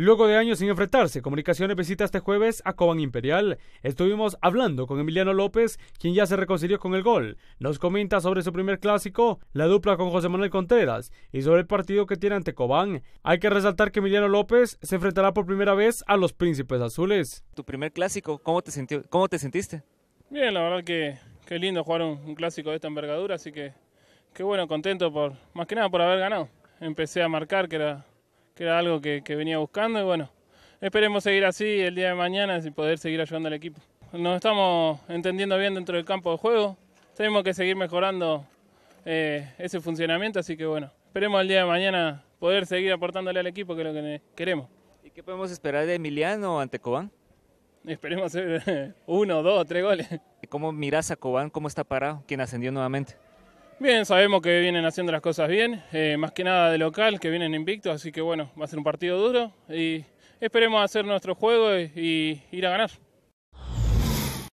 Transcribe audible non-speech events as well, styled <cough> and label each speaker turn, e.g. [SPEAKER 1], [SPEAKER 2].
[SPEAKER 1] Luego de años sin enfrentarse, Comunicaciones visita este jueves a Cobán Imperial. Estuvimos hablando con Emiliano López, quien ya se reconcilió con el gol. Nos comenta sobre su primer clásico, la dupla con José Manuel Contreras y sobre el partido que tiene ante Cobán. Hay que resaltar que Emiliano López se enfrentará por primera vez a los Príncipes Azules. Tu primer clásico, ¿cómo te, cómo te sentiste?
[SPEAKER 2] Bien, la verdad que, qué lindo jugar un, un, clásico de esta envergadura, así que qué bueno, contento por más que nada por haber ganado. Empecé a marcar, que era que era algo que, venía buscando y bueno, esperemos seguir así el día de mañana y poder seguir ayudando al equipo. Nos estamos entendiendo bien dentro del campo de juego, tenemos que seguir mejorando eh, ese funcionamiento, así que bueno, esperemos el día de mañana poder seguir aportándole al equipo, que es lo que queremos. ¿Y qué podemos esperar de Emiliano ante Cobán? Esperemos eh,
[SPEAKER 3] ser <laughs> uno, dos, tres goles. ¿Cómo mirás a Cobán? ¿Cómo está parado? ¿Quién ascendió nuevamente?
[SPEAKER 2] Bien, sabemos que vienen haciendo las cosas bien, eh, más que nada de local, que vienen invictos, así que bueno, va a ser un partido duro y esperemos hacer nuestro juego y, y ir a ganar.